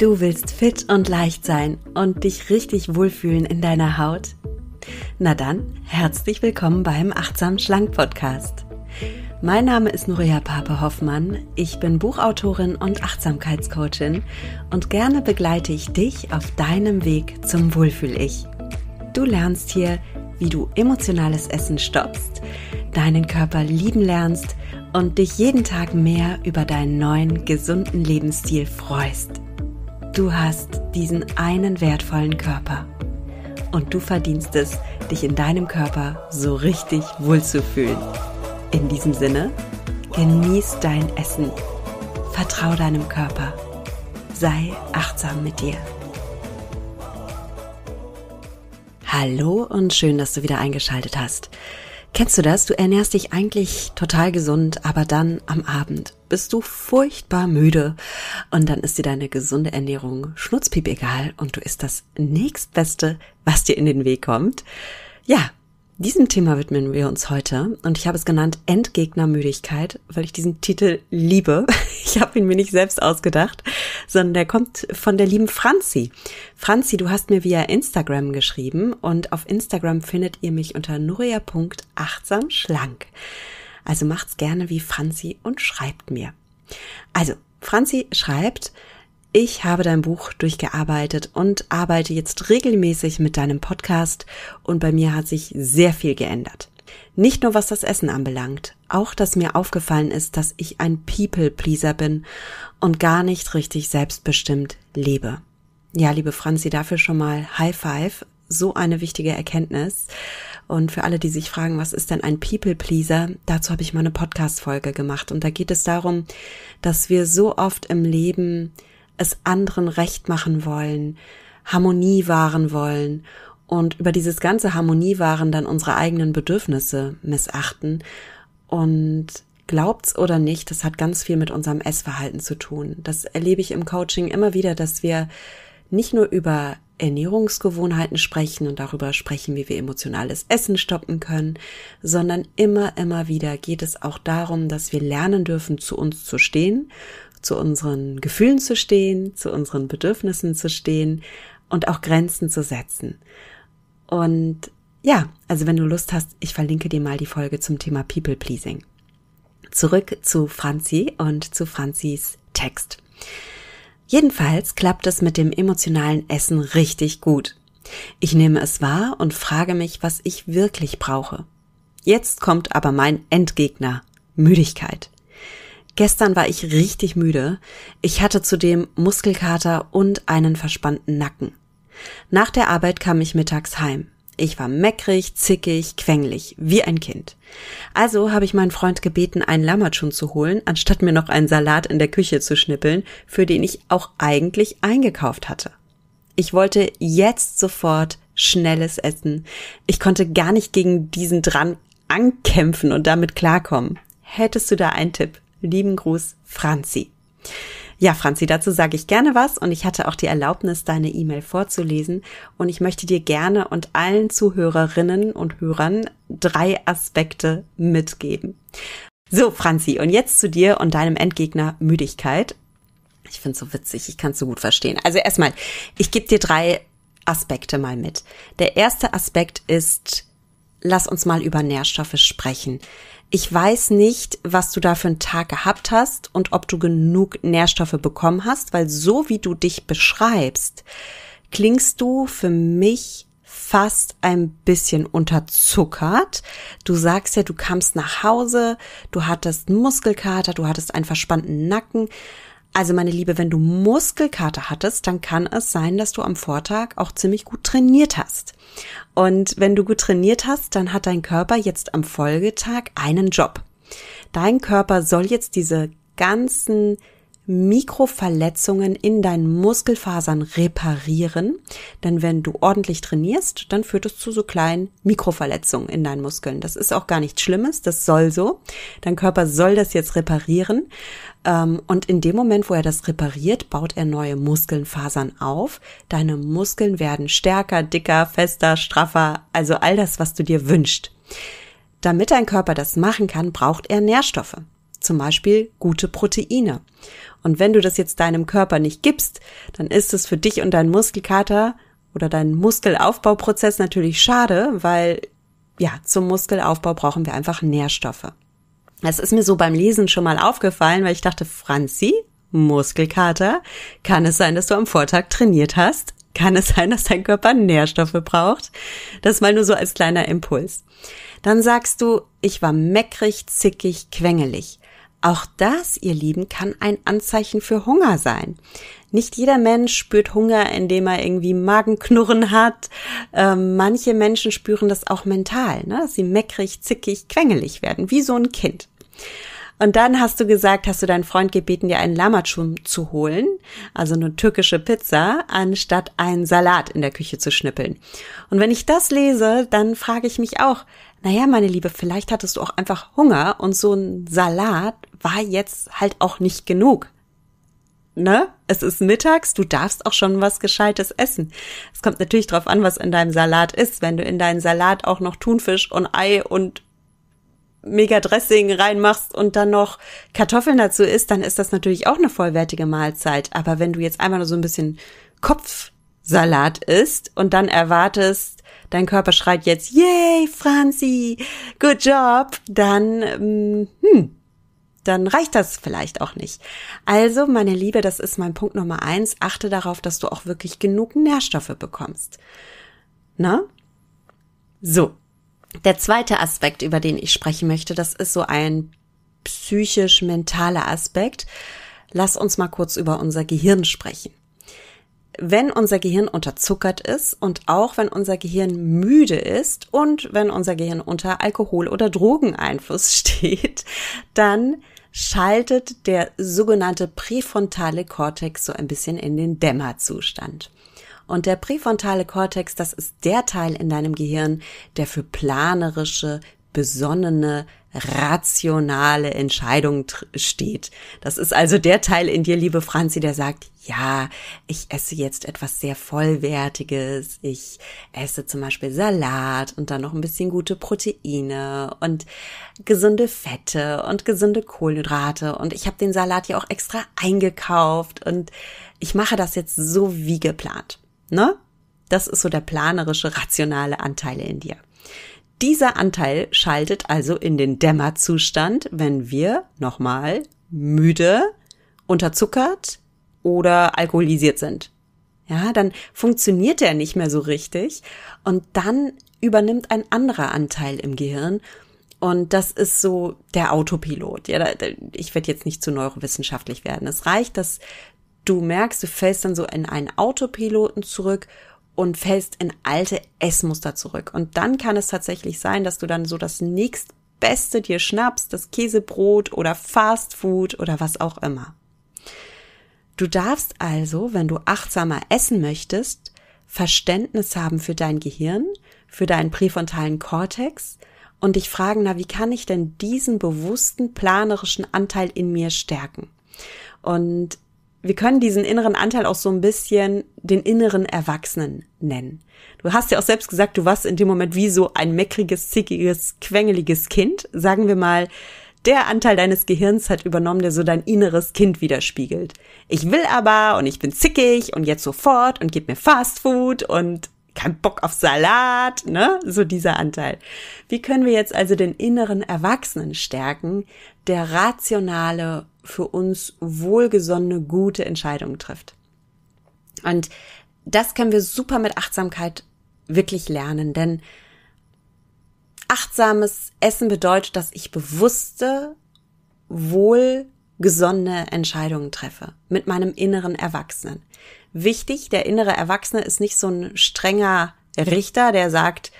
Du willst fit und leicht sein und dich richtig wohlfühlen in deiner Haut? Na dann, herzlich willkommen beim Achtsam Schlank Podcast. Mein Name ist Nuria Pape Hoffmann, ich bin Buchautorin und Achtsamkeitscoachin und gerne begleite ich dich auf deinem Weg zum Wohlfühl-Ich. Du lernst hier, wie du emotionales Essen stoppst, deinen Körper lieben lernst und dich jeden Tag mehr über deinen neuen, gesunden Lebensstil freust. Du hast diesen einen wertvollen Körper. Und du verdienst es, dich in deinem Körper so richtig wohlzufühlen. In diesem Sinne, genieß dein Essen. Vertrau deinem Körper. Sei achtsam mit dir. Hallo und schön, dass du wieder eingeschaltet hast. Kennst du das? Du ernährst dich eigentlich total gesund, aber dann am Abend bist du furchtbar müde und dann ist dir deine gesunde Ernährung schnutzpiep egal und du isst das nächstbeste, was dir in den Weg kommt. Ja, diesem Thema widmen wir uns heute und ich habe es genannt Endgegnermüdigkeit, weil ich diesen Titel liebe. Ich habe ihn mir nicht selbst ausgedacht, sondern der kommt von der lieben Franzi. Franzi, du hast mir via Instagram geschrieben und auf Instagram findet ihr mich unter nuria.achtsamschlank. schlank. Also macht's gerne wie Franzi und schreibt mir. Also, Franzi schreibt, ich habe dein Buch durchgearbeitet und arbeite jetzt regelmäßig mit deinem Podcast und bei mir hat sich sehr viel geändert. Nicht nur was das Essen anbelangt, auch dass mir aufgefallen ist, dass ich ein People-Pleaser bin und gar nicht richtig selbstbestimmt lebe. Ja, liebe Franzi, dafür schon mal High Five, so eine wichtige Erkenntnis. Und für alle, die sich fragen, was ist denn ein People Pleaser, dazu habe ich mal eine Podcast-Folge gemacht. Und da geht es darum, dass wir so oft im Leben es anderen recht machen wollen, Harmonie wahren wollen und über dieses ganze Harmoniewahren dann unsere eigenen Bedürfnisse missachten. Und glaubt's oder nicht, das hat ganz viel mit unserem Essverhalten zu tun. Das erlebe ich im Coaching immer wieder, dass wir nicht nur über Ernährungsgewohnheiten sprechen und darüber sprechen, wie wir emotionales Essen stoppen können, sondern immer, immer wieder geht es auch darum, dass wir lernen dürfen, zu uns zu stehen, zu unseren Gefühlen zu stehen, zu unseren Bedürfnissen zu stehen und auch Grenzen zu setzen. Und ja, also wenn du Lust hast, ich verlinke dir mal die Folge zum Thema People Pleasing. Zurück zu Franzi und zu Franzis Text. Jedenfalls klappt es mit dem emotionalen Essen richtig gut. Ich nehme es wahr und frage mich, was ich wirklich brauche. Jetzt kommt aber mein Endgegner Müdigkeit. Gestern war ich richtig müde. Ich hatte zudem Muskelkater und einen verspannten Nacken. Nach der Arbeit kam ich mittags heim. Ich war meckrig, zickig, quengelig, wie ein Kind. Also habe ich meinen Freund gebeten, einen Lammertschun zu holen, anstatt mir noch einen Salat in der Küche zu schnippeln, für den ich auch eigentlich eingekauft hatte. Ich wollte jetzt sofort schnelles Essen. Ich konnte gar nicht gegen diesen Drang ankämpfen und damit klarkommen. Hättest du da einen Tipp? Lieben Gruß, Franzi. Ja, Franzi, dazu sage ich gerne was und ich hatte auch die Erlaubnis, deine E-Mail vorzulesen und ich möchte dir gerne und allen Zuhörerinnen und Hörern drei Aspekte mitgeben. So, Franzi, und jetzt zu dir und deinem Endgegner Müdigkeit. Ich finde es so witzig, ich kann es so gut verstehen. Also erstmal, ich gebe dir drei Aspekte mal mit. Der erste Aspekt ist, lass uns mal über Nährstoffe sprechen ich weiß nicht, was du da für einen Tag gehabt hast und ob du genug Nährstoffe bekommen hast, weil so wie du dich beschreibst, klingst du für mich fast ein bisschen unterzuckert. Du sagst ja, du kamst nach Hause, du hattest Muskelkater, du hattest einen verspannten Nacken also meine Liebe, wenn du Muskelkater hattest, dann kann es sein, dass du am Vortag auch ziemlich gut trainiert hast. Und wenn du gut trainiert hast, dann hat dein Körper jetzt am Folgetag einen Job. Dein Körper soll jetzt diese ganzen Mikroverletzungen in deinen Muskelfasern reparieren. Denn wenn du ordentlich trainierst, dann führt es zu so kleinen Mikroverletzungen in deinen Muskeln. Das ist auch gar nichts Schlimmes, das soll so. Dein Körper soll das jetzt reparieren. Ähm, und in dem Moment, wo er das repariert, baut er neue Muskelfasern auf. Deine Muskeln werden stärker, dicker, fester, straffer, also all das, was du dir wünschst. Damit dein Körper das machen kann, braucht er Nährstoffe, zum Beispiel gute Proteine. Und wenn du das jetzt deinem Körper nicht gibst, dann ist es für dich und deinen Muskelkater oder deinen Muskelaufbauprozess natürlich schade, weil ja, zum Muskelaufbau brauchen wir einfach Nährstoffe. Das ist mir so beim Lesen schon mal aufgefallen, weil ich dachte, Franzi, Muskelkater, kann es sein, dass du am Vortag trainiert hast? Kann es sein, dass dein Körper Nährstoffe braucht? Das mal nur so als kleiner Impuls. Dann sagst du, ich war meckrig, zickig, quengelig. Auch das, ihr Lieben, kann ein Anzeichen für Hunger sein. Nicht jeder Mensch spürt Hunger, indem er irgendwie Magenknurren hat. Ähm, manche Menschen spüren das auch mental, ne? dass sie meckrig, zickig, quengelig werden, wie so ein Kind. Und dann hast du gesagt, hast du deinen Freund gebeten, dir einen Lamachum zu holen, also eine türkische Pizza, anstatt einen Salat in der Küche zu schnippeln. Und wenn ich das lese, dann frage ich mich auch, naja, meine Liebe, vielleicht hattest du auch einfach Hunger und so ein Salat war jetzt halt auch nicht genug. Ne? Es ist mittags, du darfst auch schon was Gescheites essen. Es kommt natürlich drauf an, was in deinem Salat ist. Wenn du in deinen Salat auch noch Thunfisch und Ei und mega Dressing reinmachst und dann noch Kartoffeln dazu isst, dann ist das natürlich auch eine vollwertige Mahlzeit. Aber wenn du jetzt einmal nur so ein bisschen Kopfsalat isst und dann erwartest, dein Körper schreit jetzt, yay, Franzi, good job, dann, ähm, hm, dann reicht das vielleicht auch nicht. Also, meine Liebe, das ist mein Punkt Nummer eins. Achte darauf, dass du auch wirklich genug Nährstoffe bekommst. Na? So. Der zweite Aspekt, über den ich sprechen möchte, das ist so ein psychisch-mentaler Aspekt. Lass uns mal kurz über unser Gehirn sprechen wenn unser Gehirn unterzuckert ist und auch wenn unser Gehirn müde ist und wenn unser Gehirn unter Alkohol- oder Drogeneinfluss steht, dann schaltet der sogenannte präfrontale Kortex so ein bisschen in den Dämmerzustand. Und der präfrontale Kortex, das ist der Teil in deinem Gehirn, der für planerische, besonnene, rationale Entscheidung steht. Das ist also der Teil in dir, liebe Franzi, der sagt, ja, ich esse jetzt etwas sehr Vollwertiges. Ich esse zum Beispiel Salat und dann noch ein bisschen gute Proteine und gesunde Fette und gesunde Kohlenhydrate. Und ich habe den Salat ja auch extra eingekauft und ich mache das jetzt so wie geplant. Ne? Das ist so der planerische, rationale Anteil in dir. Dieser Anteil schaltet also in den Dämmerzustand, wenn wir nochmal müde, unterzuckert oder alkoholisiert sind. Ja, dann funktioniert er nicht mehr so richtig und dann übernimmt ein anderer Anteil im Gehirn und das ist so der Autopilot. Ja, ich werde jetzt nicht zu neurowissenschaftlich werden. Es reicht, dass du merkst, du fällst dann so in einen Autopiloten zurück und fällst in alte Essmuster zurück. Und dann kann es tatsächlich sein, dass du dann so das nächstbeste dir schnappst, das Käsebrot oder Fastfood oder was auch immer. Du darfst also, wenn du achtsamer essen möchtest, Verständnis haben für dein Gehirn, für deinen präfrontalen Kortex und dich fragen, na, wie kann ich denn diesen bewussten planerischen Anteil in mir stärken? Und wir können diesen inneren Anteil auch so ein bisschen den inneren Erwachsenen nennen. Du hast ja auch selbst gesagt, du warst in dem Moment wie so ein meckriges, zickiges, quengeliges Kind. Sagen wir mal, der Anteil deines Gehirns hat übernommen, der so dein inneres Kind widerspiegelt. Ich will aber und ich bin zickig und jetzt sofort und gib mir Fastfood und kein Bock auf Salat, ne? So dieser Anteil. Wie können wir jetzt also den inneren Erwachsenen stärken, der rationale, für uns wohlgesonnene, gute Entscheidungen trifft. Und das können wir super mit Achtsamkeit wirklich lernen, denn achtsames Essen bedeutet, dass ich bewusste, wohlgesonnene Entscheidungen treffe mit meinem inneren Erwachsenen. Wichtig, der innere Erwachsene ist nicht so ein strenger Richter, der sagt,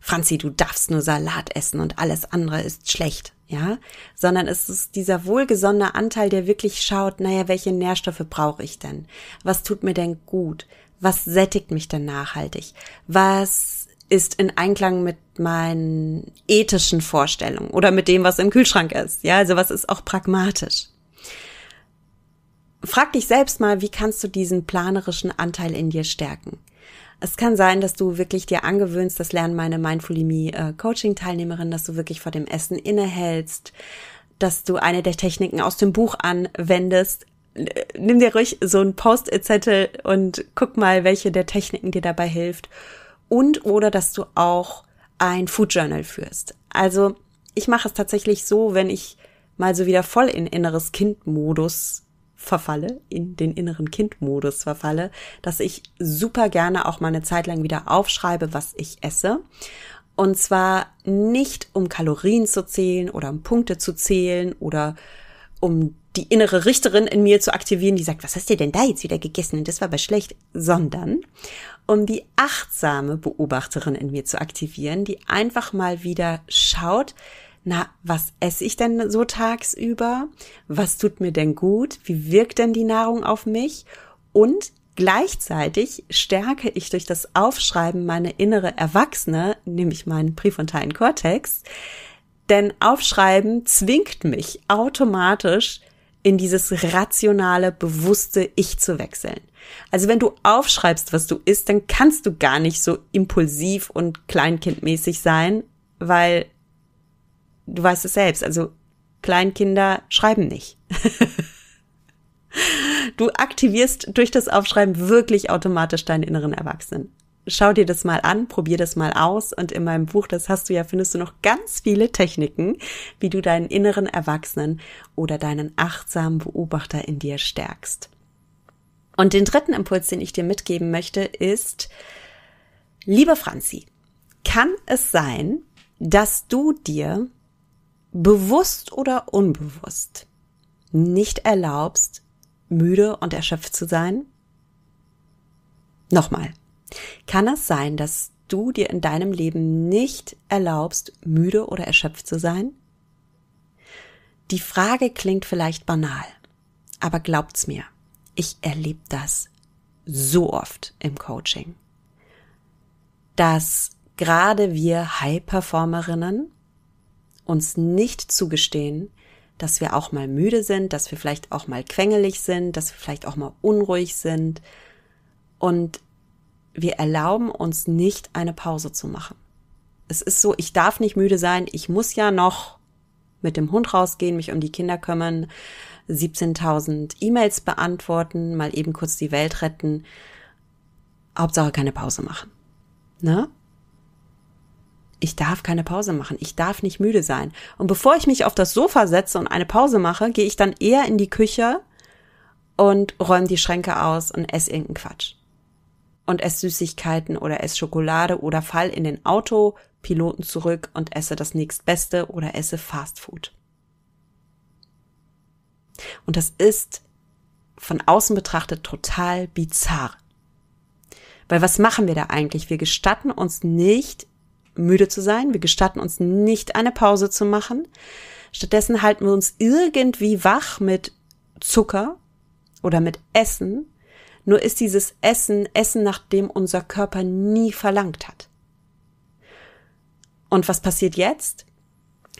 Franzi, du darfst nur Salat essen und alles andere ist schlecht, ja, sondern es ist dieser wohlgesonnene Anteil, der wirklich schaut, naja, welche Nährstoffe brauche ich denn? Was tut mir denn gut? Was sättigt mich denn nachhaltig? Was ist in Einklang mit meinen ethischen Vorstellungen oder mit dem, was im Kühlschrank ist? Ja, also was ist auch pragmatisch? Frag dich selbst mal, wie kannst du diesen planerischen Anteil in dir stärken? Es kann sein, dass du wirklich dir angewöhnst, das lernen meine Mindfulimie äh, Coaching Teilnehmerin, dass du wirklich vor dem Essen innehältst, dass du eine der Techniken aus dem Buch anwendest. Nimm dir ruhig so ein Post-it-Zettel und guck mal, welche der Techniken dir dabei hilft. Und oder dass du auch ein Food Journal führst. Also ich mache es tatsächlich so, wenn ich mal so wieder voll in inneres Kind-Modus verfalle, in den inneren Kindmodus verfalle, dass ich super gerne auch mal eine Zeit lang wieder aufschreibe, was ich esse. Und zwar nicht, um Kalorien zu zählen oder um Punkte zu zählen oder um die innere Richterin in mir zu aktivieren, die sagt, was hast du denn da jetzt wieder gegessen? Und das war aber schlecht, sondern um die achtsame Beobachterin in mir zu aktivieren, die einfach mal wieder schaut, na, was esse ich denn so tagsüber? Was tut mir denn gut? Wie wirkt denn die Nahrung auf mich? Und gleichzeitig stärke ich durch das Aufschreiben meine innere Erwachsene, nämlich meinen präfrontalen Kortex, denn Aufschreiben zwingt mich automatisch in dieses rationale, bewusste Ich zu wechseln. Also wenn du aufschreibst, was du isst, dann kannst du gar nicht so impulsiv und kleinkindmäßig sein, weil du weißt es selbst, also Kleinkinder schreiben nicht. du aktivierst durch das Aufschreiben wirklich automatisch deinen inneren Erwachsenen. Schau dir das mal an, probier das mal aus und in meinem Buch, das hast du ja, findest du noch ganz viele Techniken, wie du deinen inneren Erwachsenen oder deinen achtsamen Beobachter in dir stärkst. Und den dritten Impuls, den ich dir mitgeben möchte, ist, liebe Franzi, kann es sein, dass du dir bewusst oder unbewusst nicht erlaubst, müde und erschöpft zu sein? Nochmal, kann es sein, dass du dir in deinem Leben nicht erlaubst, müde oder erschöpft zu sein? Die Frage klingt vielleicht banal, aber glaubt's mir, ich erlebe das so oft im Coaching, dass gerade wir High-Performerinnen uns nicht zugestehen, dass wir auch mal müde sind, dass wir vielleicht auch mal quengelig sind, dass wir vielleicht auch mal unruhig sind. Und wir erlauben uns nicht eine Pause zu machen. Es ist so, ich darf nicht müde sein, ich muss ja noch mit dem Hund rausgehen, mich um die Kinder kümmern, 17.000 E-Mails beantworten, mal eben kurz die Welt retten. Hauptsache keine Pause machen. Ne? ich darf keine Pause machen, ich darf nicht müde sein. Und bevor ich mich auf das Sofa setze und eine Pause mache, gehe ich dann eher in die Küche und räume die Schränke aus und esse irgendeinen Quatsch. Und esse Süßigkeiten oder esse Schokolade oder fall in den Autopiloten zurück und esse das nächstbeste oder esse Fastfood. Und das ist von außen betrachtet total bizarr. Weil was machen wir da eigentlich? Wir gestatten uns nicht, müde zu sein. Wir gestatten uns nicht, eine Pause zu machen. Stattdessen halten wir uns irgendwie wach mit Zucker oder mit Essen. Nur ist dieses Essen Essen, nach dem unser Körper nie verlangt hat. Und was passiert jetzt?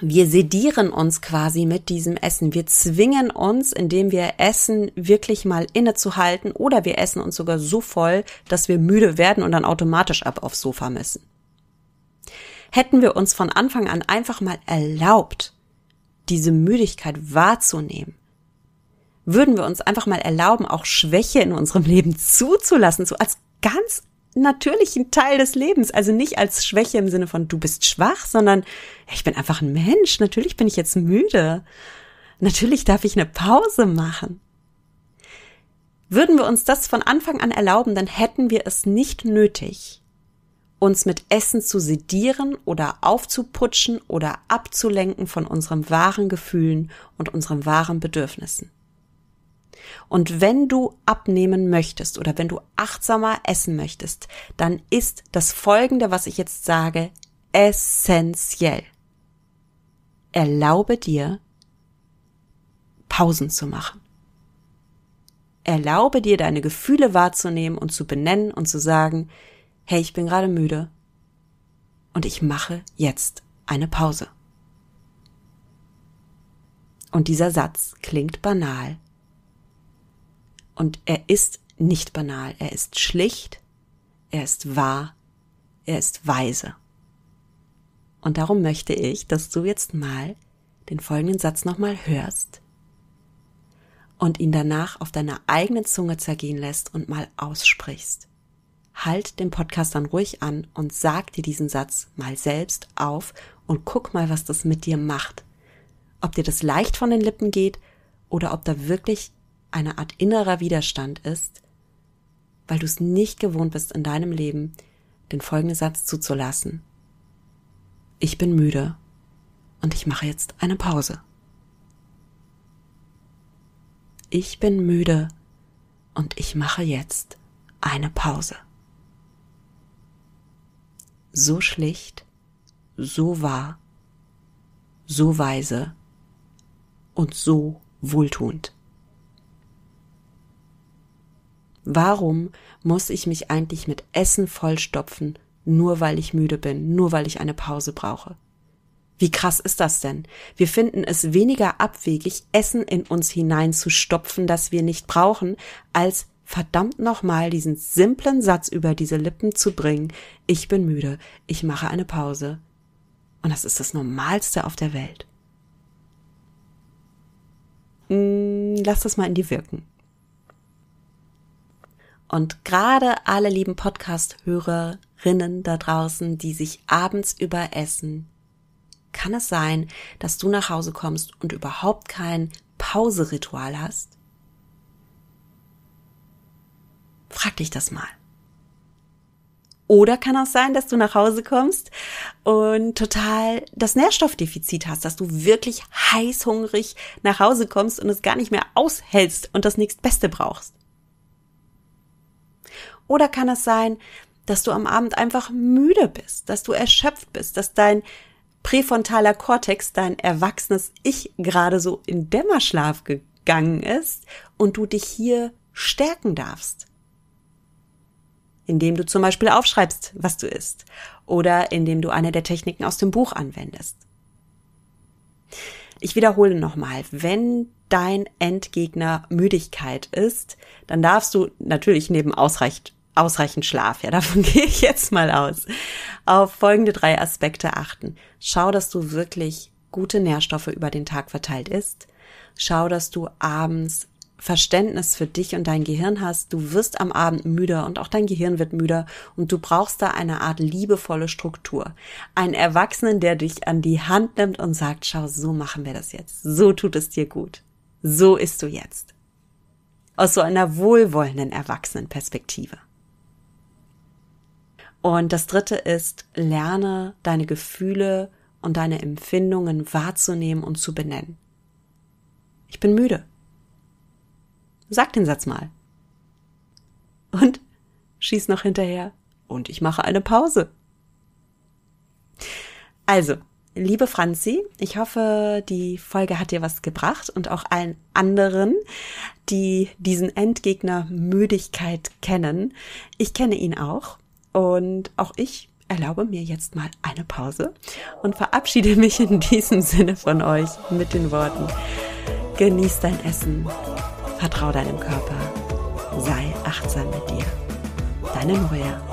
Wir sedieren uns quasi mit diesem Essen. Wir zwingen uns, indem wir Essen wirklich mal innezuhalten oder wir essen uns sogar so voll, dass wir müde werden und dann automatisch ab aufs Sofa müssen hätten wir uns von Anfang an einfach mal erlaubt, diese Müdigkeit wahrzunehmen, würden wir uns einfach mal erlauben, auch Schwäche in unserem Leben zuzulassen, so als ganz natürlichen Teil des Lebens. Also nicht als Schwäche im Sinne von du bist schwach, sondern ich bin einfach ein Mensch. Natürlich bin ich jetzt müde. Natürlich darf ich eine Pause machen. Würden wir uns das von Anfang an erlauben, dann hätten wir es nicht nötig, uns mit Essen zu sedieren oder aufzuputschen oder abzulenken von unseren wahren Gefühlen und unseren wahren Bedürfnissen. Und wenn du abnehmen möchtest oder wenn du achtsamer essen möchtest, dann ist das Folgende, was ich jetzt sage, essentiell. Erlaube dir, Pausen zu machen. Erlaube dir, deine Gefühle wahrzunehmen und zu benennen und zu sagen, hey, ich bin gerade müde und ich mache jetzt eine Pause. Und dieser Satz klingt banal. Und er ist nicht banal, er ist schlicht, er ist wahr, er ist weise. Und darum möchte ich, dass du jetzt mal den folgenden Satz nochmal hörst und ihn danach auf deiner eigenen Zunge zergehen lässt und mal aussprichst halt den Podcast dann ruhig an und sag dir diesen Satz mal selbst auf und guck mal, was das mit dir macht. Ob dir das leicht von den Lippen geht oder ob da wirklich eine Art innerer Widerstand ist, weil du es nicht gewohnt bist in deinem Leben, den folgenden Satz zuzulassen. Ich bin müde und ich mache jetzt eine Pause. Ich bin müde und ich mache jetzt eine Pause so schlicht, so wahr, so weise und so wohltuend. Warum muss ich mich eigentlich mit Essen vollstopfen, nur weil ich müde bin, nur weil ich eine Pause brauche? Wie krass ist das denn? Wir finden es weniger abwegig, Essen in uns hineinzustopfen, das wir nicht brauchen, als verdammt nochmal diesen simplen Satz über diese Lippen zu bringen, ich bin müde, ich mache eine Pause. Und das ist das Normalste auf der Welt. Hm, lass das mal in die wirken. Und gerade alle lieben Podcast-Hörerinnen da draußen, die sich abends über Essen kann es sein, dass du nach Hause kommst und überhaupt kein Pauseritual hast? Frag dich das mal. Oder kann auch sein, dass du nach Hause kommst und total das Nährstoffdefizit hast, dass du wirklich heißhungrig nach Hause kommst und es gar nicht mehr aushältst und das nächstbeste brauchst. Oder kann es sein, dass du am Abend einfach müde bist, dass du erschöpft bist, dass dein präfrontaler Kortex, dein erwachsenes Ich gerade so in Dämmerschlaf gegangen ist und du dich hier stärken darfst indem du zum Beispiel aufschreibst, was du isst oder indem du eine der Techniken aus dem Buch anwendest. Ich wiederhole nochmal, wenn dein Endgegner Müdigkeit ist, dann darfst du natürlich neben ausreichend, ausreichend Schlaf, ja, davon gehe ich jetzt mal aus, auf folgende drei Aspekte achten. Schau, dass du wirklich gute Nährstoffe über den Tag verteilt isst. Schau, dass du abends Verständnis für dich und dein Gehirn hast. Du wirst am Abend müder und auch dein Gehirn wird müder und du brauchst da eine Art liebevolle Struktur. Ein Erwachsenen, der dich an die Hand nimmt und sagt, schau, so machen wir das jetzt. So tut es dir gut. So ist du jetzt. Aus so einer wohlwollenden Erwachsenenperspektive. Und das dritte ist, lerne deine Gefühle und deine Empfindungen wahrzunehmen und zu benennen. Ich bin müde. Sag den Satz mal. Und schieß noch hinterher. Und ich mache eine Pause. Also, liebe Franzi, ich hoffe, die Folge hat dir was gebracht und auch allen anderen, die diesen Endgegner Müdigkeit kennen. Ich kenne ihn auch und auch ich erlaube mir jetzt mal eine Pause und verabschiede mich in diesem Sinne von euch mit den Worten. Genieß dein Essen, Vertrau deinem Körper. Sei achtsam mit dir. Deine Nuria.